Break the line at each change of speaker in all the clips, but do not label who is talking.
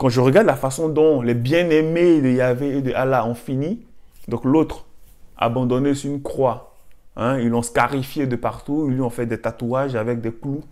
Quand je regarde la façon dont les bien-aimés de Yahvé et de Allah ont fini, donc l'autre, abandonné sur une croix, hein, ils l'ont scarifié de partout, ils lui ont fait des tatouages avec des clous.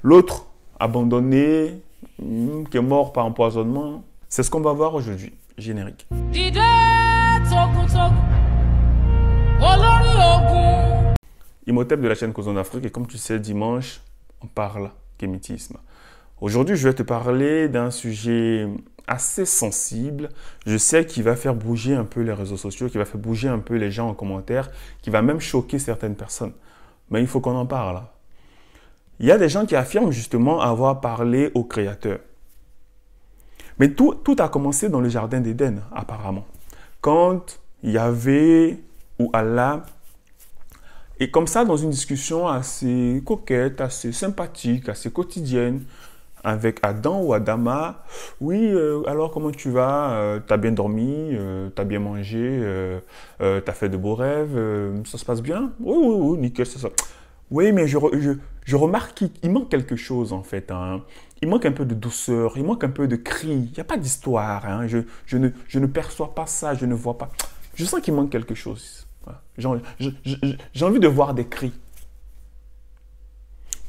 L'autre, abandonné, hmm, qui est mort par empoisonnement, c'est ce qu'on va voir aujourd'hui. Générique. Imhotep de la chaîne cousin Afrique, et comme tu sais, dimanche, on parle kémitisme. Aujourd'hui, je vais te parler d'un sujet assez sensible. Je sais qu'il va faire bouger un peu les réseaux sociaux, qu'il va faire bouger un peu les gens en commentaire, qu'il va même choquer certaines personnes. Mais il faut qu'on en parle. Il y a des gens qui affirment justement avoir parlé au Créateur. Mais tout, tout a commencé dans le Jardin d'Éden, apparemment. Quand Yahvé ou Allah et comme ça, dans une discussion assez coquette, assez sympathique, assez quotidienne, avec Adam ou Adama. Oui, euh, alors comment tu vas Tu euh, T'as bien dormi Tu euh, T'as bien mangé T'as fait de beaux rêves Ça se passe bien Oui, nickel, ça, ça. Oui, mais je, je, je remarque qu'il manque quelque chose en fait. Hein. Il manque un peu de douceur, il manque un peu de cri. Il n'y a pas d'histoire. Hein. Je, je, ne, je ne perçois pas ça, je ne vois pas. Je sens qu'il manque quelque chose. J'ai envie de voir des cris.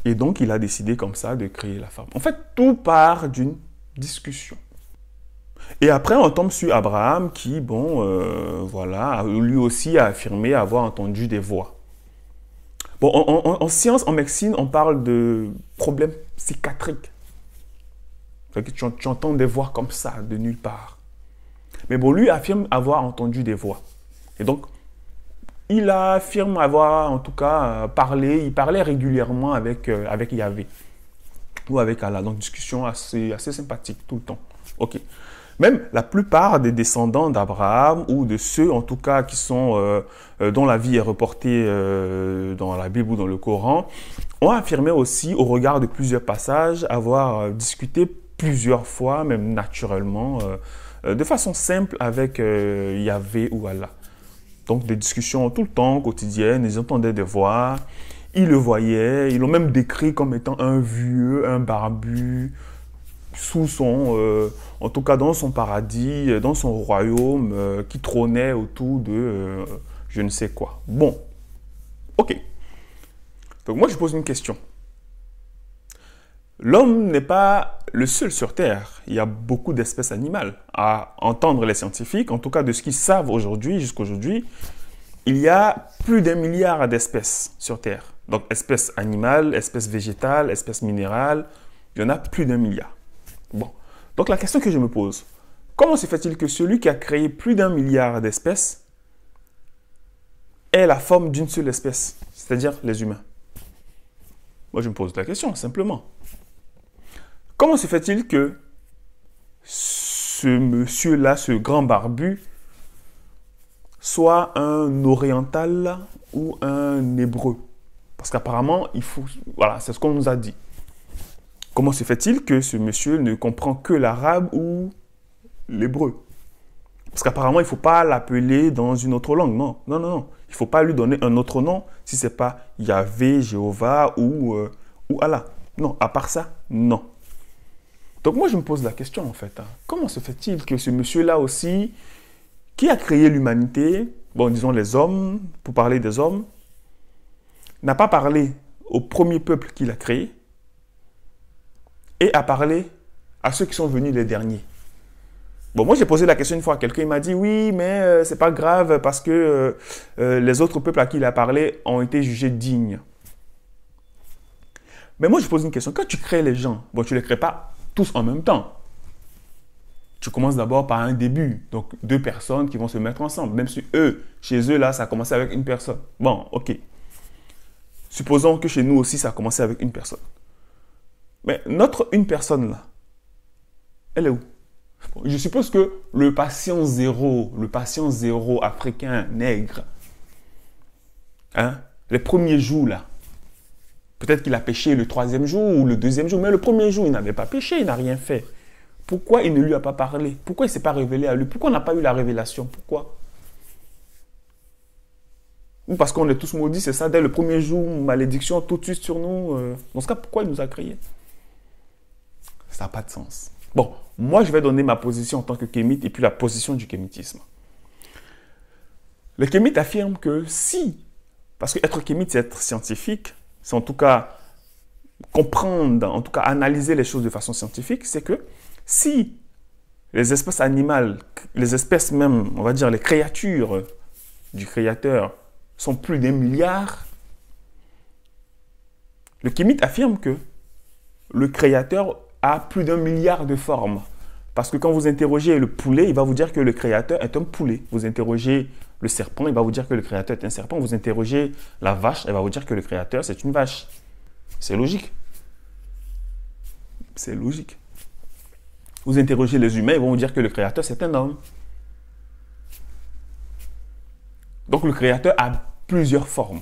Et donc, il a décidé comme ça de créer la femme. En fait, tout part d'une discussion. Et après, on tombe sur Abraham qui, bon, euh, voilà, lui aussi a affirmé avoir entendu des voix. Bon, en, science, en médecine, on parle de problèmes psychiatriques. tu entends des voix comme ça, de nulle part. Mais bon, lui affirme avoir entendu des voix. Et donc, il affirme avoir en tout cas euh, parlé, il parlait régulièrement avec, euh, avec Yahvé ou avec Allah. Donc discussion assez, assez sympathique tout le temps. Ok. Même la plupart des descendants d'Abraham ou de ceux en tout cas qui sont euh, dont la vie est reportée dans la Bible ou dans le Coran ont affirmé aussi au regard de plusieurs passages avoir discuté plusieurs fois même naturellement de façon simple avec Yahvé ou Allah. Donc des discussions tout le temps, quotidiennes, ils entendaient des voix, ils le voyaient, ils l'ont même décrit comme étant un vieux, un barbu, sous son, euh, en tout cas dans son paradis, euh, dans son royaume, euh, qui trônait autour de je ne sais quoi. Bon, ok. Donc moi je pose une question. L'homme n'est pas le seul sur Terre. Il y a beaucoup d'espèces animales. À entendre les scientifiques, en tout cas de ce qu'ils savent aujourd'hui, jusqu'aujourd'hui, il y a plus d'un milliard d'espèces sur Terre. Donc espèces animales, espèces végétales, espèces minérales, il y en a plus d'un milliard. Bon, donc la question que je me pose, comment se fait-il que celui qui a créé plus d'un milliard d'espèces ait la forme d'une seule espèce, c'est-à-dire les humains Moi je me pose la question, simplement. Comment se fait-il que ce monsieur-là, ce grand barbu, soit un oriental ou un hébreu Parce qu'apparemment, il faut. Voilà, c'est ce qu'on nous a dit. Comment se fait-il que ce monsieur ne comprend que l'arabe ou l'hébreu Parce qu'apparemment, il ne faut pas l'appeler dans une autre langue. Non, non, non, non. Il ne faut pas lui donner un autre nom si ce n'est pas Yahvé, Jéhovah ou, euh, ou Allah. Non, à part ça, non. Donc moi, je me pose la question, en fait. Hein. comment se fait-il que ce monsieur-là aussi, qui a créé l'humanité, bon, disons les hommes, pour parler des hommes, n'a pas parlé au premier peuple qu'il a créé et a parlé à ceux qui sont venus les derniers. Bon, moi j'ai posé la question une fois à quelqu'un, il m'a dit oui, mais ce euh, c'est pas grave parce que euh, euh, les autres peuples à qui il a parlé ont été jugés dignes. Mais moi je pose une question, quand tu crées les gens, bon tu les crées pas tous en même temps. Tu commences d'abord par un début, donc deux personnes qui vont se mettre ensemble, même si eux, chez eux, là, ça a commencé avec une personne. Bon, ok. Supposons que chez nous aussi, ça a commencé avec une personne. Mais notre une personne, là, elle est où Je suppose que le patient zéro, le patient zéro africain, nègre, hein, les premiers jours, là, Peut-être qu'il a péché le troisième jour ou le deuxième jour, mais le premier jour, il n'avait pas péché, il n'a rien fait. Pourquoi il ne lui a pas parlé Pourquoi il ne s'est pas révélé à lui Pourquoi on n'a pas eu la révélation Pourquoi Ou parce qu'on est tous maudits, c'est ça, dès le premier jour, malédiction tout de suite sur nous. Euh. dans ce cas, pourquoi il nous a créés Ça n'a pas de sens. Bon, moi, je vais donner ma position en tant que kémite et puis la position du kémitisme. Le kémite affirme que si, parce qu'être être kémite, c'est être scientifique, c'est en tout cas comprendre, en tout cas analyser les choses de façon scientifique, c'est que si les espèces animales, les espèces même, on va dire les créatures du Créateur, sont plus d'un milliard, le chimiste affirme que le Créateur a plus d'un milliard de formes. Parce que quand vous interrogez le poulet, il va vous dire que le Créateur est un poulet. Vous interrogez le serpent, il va vous dire que le créateur est un serpent. Vous interrogez la vache, elle va vous dire que le créateur, c'est une vache. C'est logique. C'est logique. Vous interrogez les humains, ils vont vous dire que le créateur, c'est un homme. Donc le créateur a plusieurs formes.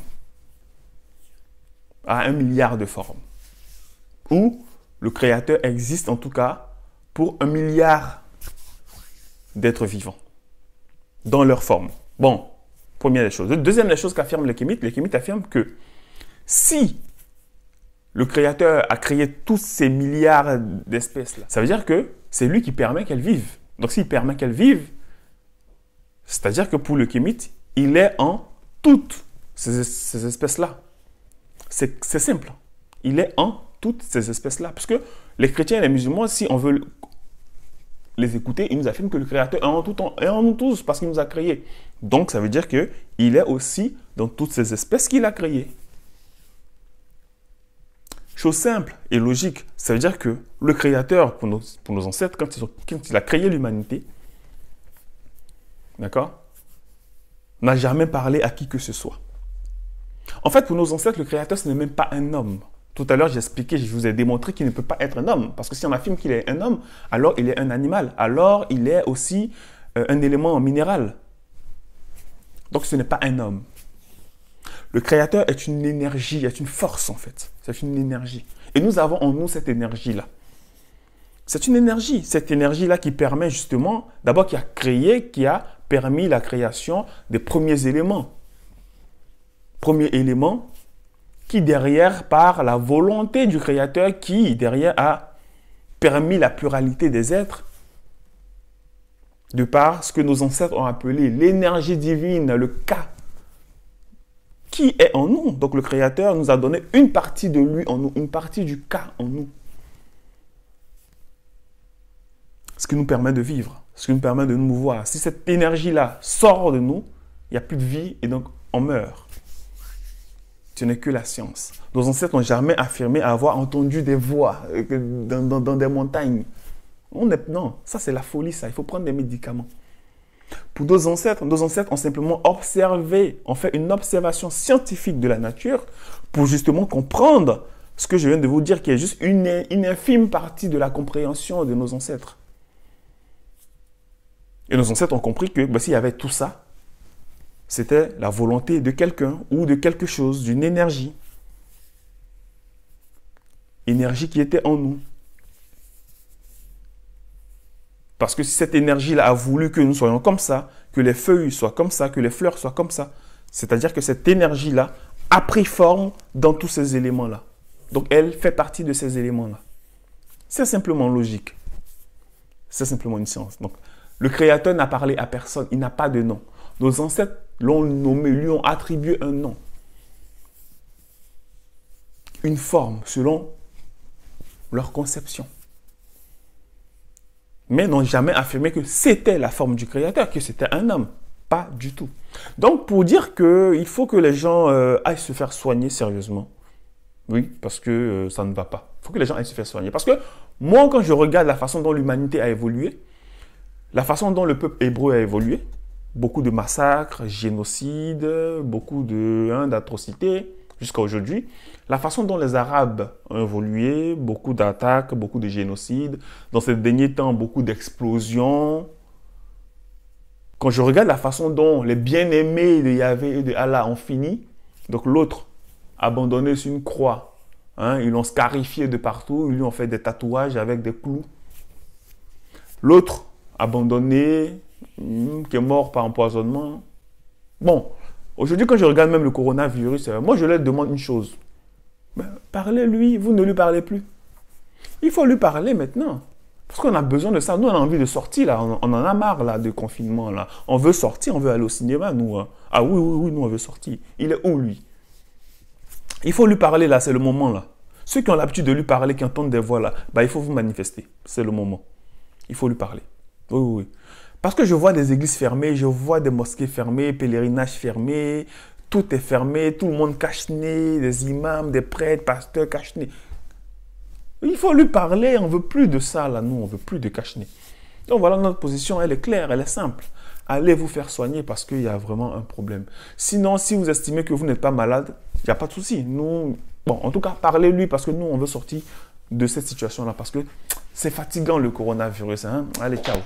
A un milliard de formes. Ou le créateur existe en tout cas pour un milliard d'êtres vivants dans leur forme. Bon, première des choses. Deuxième des choses qu'affirme le kémite, le kémite affirme que si le créateur a créé tous ces milliards d'espèces-là, ça veut dire que c'est lui qui permet qu'elles vivent. Donc s'il permet qu'elles vivent, c'est-à-dire que pour le kémite, il est en toutes ces, ces espèces-là. C'est simple. Il est en toutes ces espèces-là. Parce que les chrétiens et les musulmans, si on veut les écouter, il nous affirme que le Créateur est en tout temps, en nous tous parce qu'il nous a créés. Donc ça veut dire que il est aussi dans toutes ces espèces qu'il a créées. Chose simple et logique, ça veut dire que le Créateur, pour nos, pour nos ancêtres, quand il, il a créé l'humanité, d'accord, n'a jamais parlé à qui que ce soit. En fait, pour nos ancêtres, le Créateur, ce n'est même pas un homme. Tout à l'heure, j'ai expliqué, je vous ai démontré qu'il ne peut pas être un homme. Parce que si on affirme qu'il est un homme, alors il est un animal. Alors il est aussi euh, un élément minéral. Donc ce n'est pas un homme. Le créateur est une énergie, est une force en fait. C'est une énergie. Et nous avons en nous cette énergie-là. C'est une énergie, cette énergie-là qui permet justement, d'abord qui a créé, qui a permis la création des premiers éléments. Premier élément, qui derrière, par la volonté du Créateur, qui derrière a permis la pluralité des êtres, de par ce que nos ancêtres ont appelé l'énergie divine, le cas qui est en nous. Donc le Créateur nous a donné une partie de lui en nous, une partie du cas en nous. Ce qui nous permet de vivre, ce qui nous permet de nous mouvoir. Si cette énergie-là sort de nous, il n'y a plus de vie et donc on meurt ce n'est que la science. Nos ancêtres n'ont jamais affirmé avoir entendu des voix euh, dans, des montagnes. On non, ça c'est la folie, ça. Il faut prendre des médicaments. Pour nos ancêtres, nos ancêtres ont simplement observé, ont fait une observation scientifique de la nature pour justement comprendre ce que je viens de vous dire, qui est juste une, infime partie de la compréhension de nos ancêtres. Et nos ancêtres ont compris que bah, s'il y avait tout ça, c'était la volonté de quelqu'un ou de quelque chose, d'une énergie. Énergie qui était en nous. Parce que si cette énergie-là a voulu que nous soyons comme ça, que les feuilles soient comme ça, que les fleurs soient comme ça, c'est-à-dire que cette énergie-là a pris forme dans tous ces éléments-là. Donc elle fait partie de ces éléments-là. C'est simplement logique. C'est simplement une science. Donc le Créateur n'a parlé à personne. Il n'a pas de nom. Nos ancêtres l'ont nommé, lui ont attribué un nom, une forme selon leur conception. Mais n'ont jamais affirmé que c'était la forme du Créateur, que c'était un homme. Pas du tout. Donc pour dire qu'il faut que les gens euh, aillent se faire soigner sérieusement. Oui, parce que euh, ça ne va pas. Il faut que les gens aillent se faire soigner. Parce que moi, quand je regarde la façon dont l'humanité a évolué, la façon dont le peuple hébreu a évolué, beaucoup de massacres, génocides, beaucoup hein, d'atrocités jusqu'à aujourd'hui. La façon dont les Arabes ont évolué, beaucoup d'attaques, beaucoup de génocides, dans ces derniers temps, beaucoup d'explosions. Quand je regarde la façon dont les bien-aimés de Yahvé et de Allah ont fini, donc l'autre abandonné sur une croix, hein, ils l'ont scarifié de partout, ils lui ont fait des tatouages avec des clous. L'autre abandonné, Mm, qui est mort par empoisonnement. Bon, aujourd'hui, quand je regarde même le coronavirus, euh, moi, je leur demande une chose. Ben, Parlez-lui, vous ne lui parlez plus. Il faut lui parler maintenant. Parce qu'on a besoin de ça. Nous, on a envie de sortir, là. On, en a marre, là, de confinement, là. On veut sortir, on veut aller au cinéma, nous. Hein. Ah oui, oui, oui, nous, on veut sortir. Il est où, lui Il faut lui parler, là. C'est le moment, là. Ceux qui ont l'habitude de lui parler, qui entendent des voix, là, ben, il faut vous manifester. C'est le moment. Il faut lui parler. Oui, oui, oui. Parce que je vois des églises fermées, je vois des mosquées fermées, pèlerinages fermés, tout est fermé, tout le monde cache-nez, des imams, des prêtres, pasteurs cache-nez. Il faut lui parler, on veut plus de ça là, nous, on veut plus de cache-nez. Donc voilà, notre position, elle est claire, elle est simple. Allez vous faire soigner parce qu'il y a vraiment un problème. Sinon, si vous estimez que vous n'êtes pas malade, il n'y a pas de souci. Nous, bon, en tout cas, parlez-lui parce que nous, on veut sortir de cette situation-là parce que c'est fatigant le coronavirus. Hein. Allez, ciao.